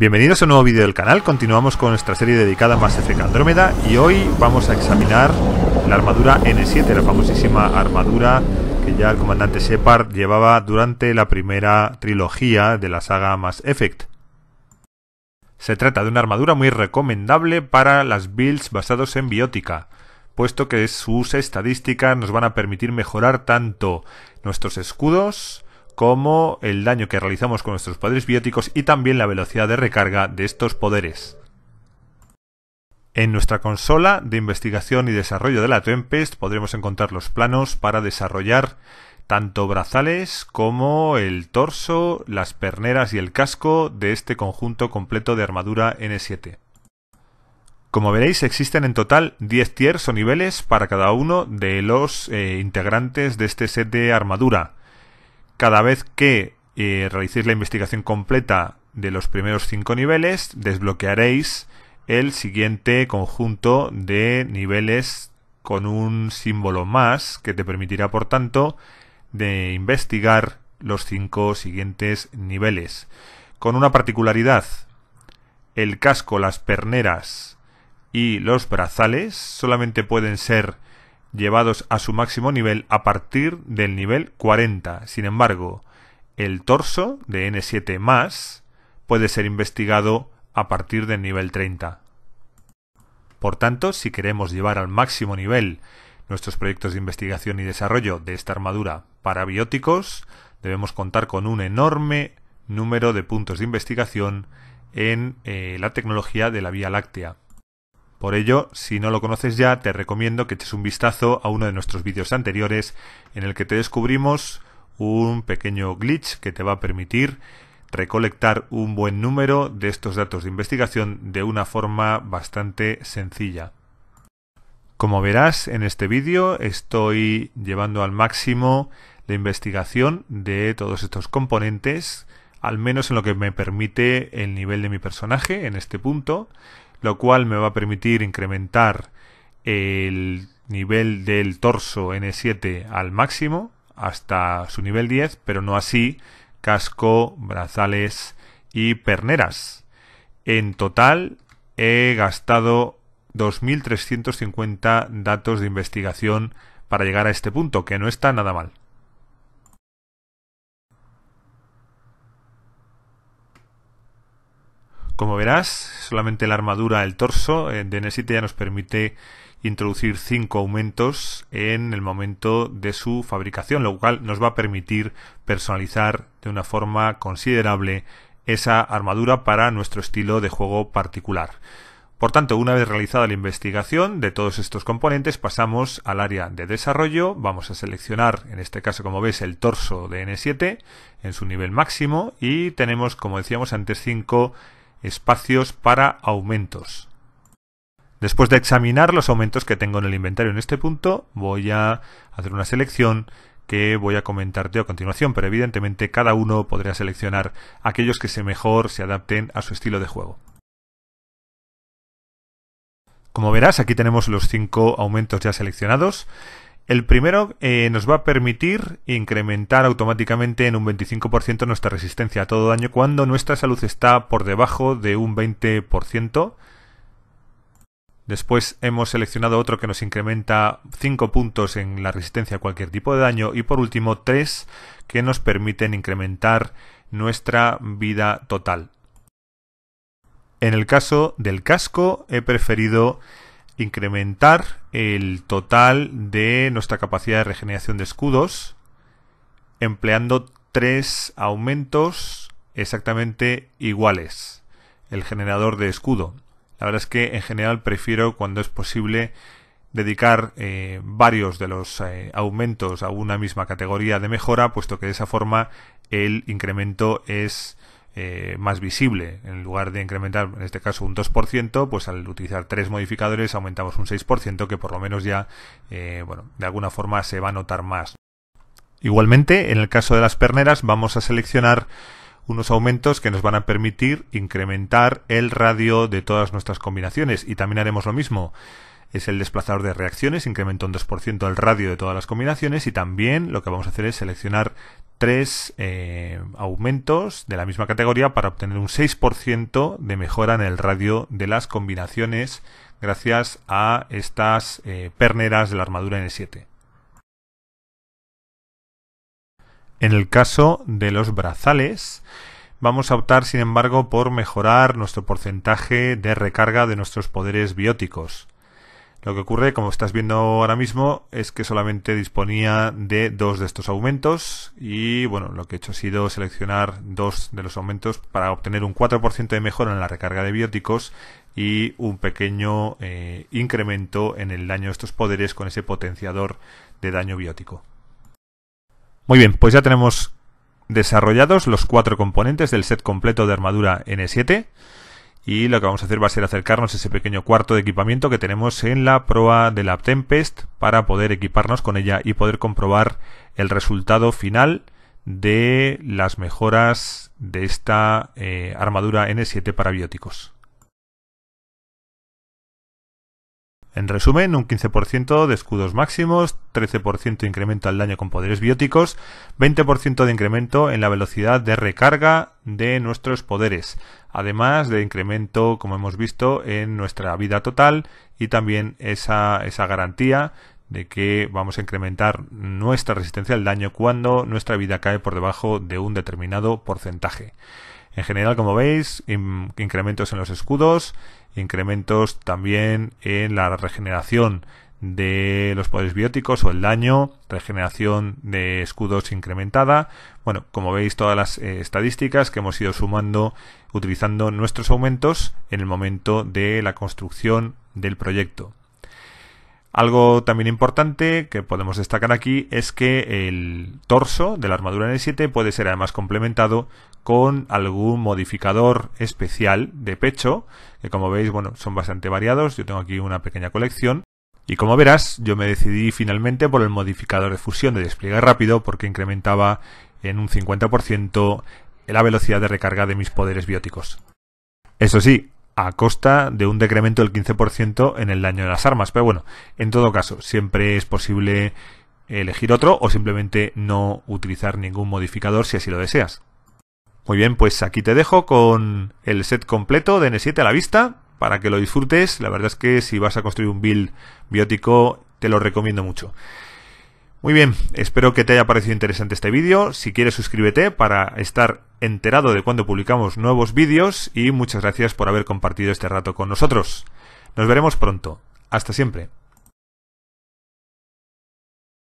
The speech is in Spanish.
Bienvenidos a un nuevo vídeo del canal, continuamos con nuestra serie dedicada a Mass Effect Andrómeda y hoy vamos a examinar la armadura N7, la famosísima armadura que ya el comandante Shepard llevaba durante la primera trilogía de la saga Mass Effect. Se trata de una armadura muy recomendable para las builds basados en biótica, puesto que sus estadísticas nos van a permitir mejorar tanto nuestros escudos, como el daño que realizamos con nuestros poderes bióticos y también la velocidad de recarga de estos poderes. En nuestra consola de investigación y desarrollo de la Tempest podremos encontrar los planos para desarrollar tanto brazales como el torso, las perneras y el casco de este conjunto completo de armadura N7. Como veréis, existen en total 10 tiers o niveles para cada uno de los eh, integrantes de este set de armadura cada vez que eh, realicéis la investigación completa de los primeros cinco niveles, desbloquearéis el siguiente conjunto de niveles con un símbolo más que te permitirá, por tanto, de investigar los cinco siguientes niveles. Con una particularidad, el casco, las perneras y los brazales solamente pueden ser llevados a su máximo nivel a partir del nivel 40. Sin embargo, el torso de N7 más puede ser investigado a partir del nivel 30. Por tanto, si queremos llevar al máximo nivel nuestros proyectos de investigación y desarrollo de esta armadura para bióticos, debemos contar con un enorme número de puntos de investigación en eh, la tecnología de la Vía Láctea. Por ello, si no lo conoces ya, te recomiendo que eches un vistazo a uno de nuestros vídeos anteriores en el que te descubrimos un pequeño glitch que te va a permitir recolectar un buen número de estos datos de investigación de una forma bastante sencilla. Como verás en este vídeo estoy llevando al máximo la investigación de todos estos componentes, al menos en lo que me permite el nivel de mi personaje en este punto, lo cual me va a permitir incrementar el nivel del torso N7 al máximo hasta su nivel 10, pero no así casco, brazales y perneras. En total he gastado 2.350 datos de investigación para llegar a este punto, que no está nada mal. Como verás, solamente la armadura, el torso eh, de N7 ya nos permite introducir cinco aumentos en el momento de su fabricación, lo cual nos va a permitir personalizar de una forma considerable esa armadura para nuestro estilo de juego particular. Por tanto, una vez realizada la investigación de todos estos componentes, pasamos al área de desarrollo, vamos a seleccionar, en este caso como ves, el torso de N7 en su nivel máximo y tenemos, como decíamos antes, 5 espacios para aumentos. Después de examinar los aumentos que tengo en el inventario en este punto, voy a hacer una selección que voy a comentarte a continuación, pero evidentemente cada uno podría seleccionar aquellos que se mejor se adapten a su estilo de juego. Como verás, aquí tenemos los cinco aumentos ya seleccionados. El primero eh, nos va a permitir incrementar automáticamente en un 25% nuestra resistencia a todo daño cuando nuestra salud está por debajo de un 20%. Después hemos seleccionado otro que nos incrementa 5 puntos en la resistencia a cualquier tipo de daño. Y por último, 3 que nos permiten incrementar nuestra vida total. En el caso del casco, he preferido incrementar el total de nuestra capacidad de regeneración de escudos empleando tres aumentos exactamente iguales. El generador de escudo. La verdad es que en general prefiero cuando es posible dedicar eh, varios de los eh, aumentos a una misma categoría de mejora, puesto que de esa forma el incremento es eh, más visible. En lugar de incrementar, en este caso, un 2%, pues al utilizar tres modificadores aumentamos un 6%, que por lo menos ya, eh, bueno, de alguna forma se va a notar más. Igualmente, en el caso de las perneras, vamos a seleccionar unos aumentos que nos van a permitir incrementar el radio de todas nuestras combinaciones y también haremos lo mismo es el desplazador de reacciones, incrementó un 2% el radio de todas las combinaciones y también lo que vamos a hacer es seleccionar tres eh, aumentos de la misma categoría para obtener un 6% de mejora en el radio de las combinaciones gracias a estas eh, perneras de la armadura N7. En el caso de los brazales, vamos a optar sin embargo por mejorar nuestro porcentaje de recarga de nuestros poderes bióticos. Lo que ocurre, como estás viendo ahora mismo, es que solamente disponía de dos de estos aumentos y bueno, lo que he hecho ha sido seleccionar dos de los aumentos para obtener un 4% de mejora en la recarga de bióticos y un pequeño eh, incremento en el daño de estos poderes con ese potenciador de daño biótico. Muy bien, pues ya tenemos desarrollados los cuatro componentes del set completo de armadura N7 y lo que vamos a hacer va a ser acercarnos a ese pequeño cuarto de equipamiento que tenemos en la proa de la Tempest para poder equiparnos con ella y poder comprobar el resultado final de las mejoras de esta eh, armadura N7 para bióticos. En resumen, un 15% de escudos máximos, 13% incremento al daño con poderes bióticos, 20% de incremento en la velocidad de recarga de nuestros poderes, además de incremento, como hemos visto, en nuestra vida total y también esa garantía de que vamos a incrementar nuestra resistencia al daño cuando nuestra vida cae por debajo de un determinado porcentaje. En general, como veis, incrementos en los escudos, incrementos también en la regeneración de los poderes bióticos o el daño, regeneración de escudos incrementada. Bueno, como veis, todas las eh, estadísticas que hemos ido sumando utilizando nuestros aumentos en el momento de la construcción del proyecto. Algo también importante que podemos destacar aquí es que el torso de la armadura N7 puede ser además complementado con algún modificador especial de pecho, que como veis, bueno, son bastante variados, yo tengo aquí una pequeña colección. Y como verás, yo me decidí finalmente por el modificador de fusión de despliegue rápido porque incrementaba en un 50% la velocidad de recarga de mis poderes bióticos. Eso sí, a costa de un decremento del 15% en el daño de las armas. Pero bueno, en todo caso, siempre es posible elegir otro o simplemente no utilizar ningún modificador si así lo deseas. Muy bien, pues aquí te dejo con el set completo de N7 a la vista para que lo disfrutes. La verdad es que si vas a construir un build biótico, te lo recomiendo mucho. Muy bien, espero que te haya parecido interesante este vídeo. Si quieres suscríbete para estar enterado de cuando publicamos nuevos vídeos y muchas gracias por haber compartido este rato con nosotros. Nos veremos pronto. Hasta siempre.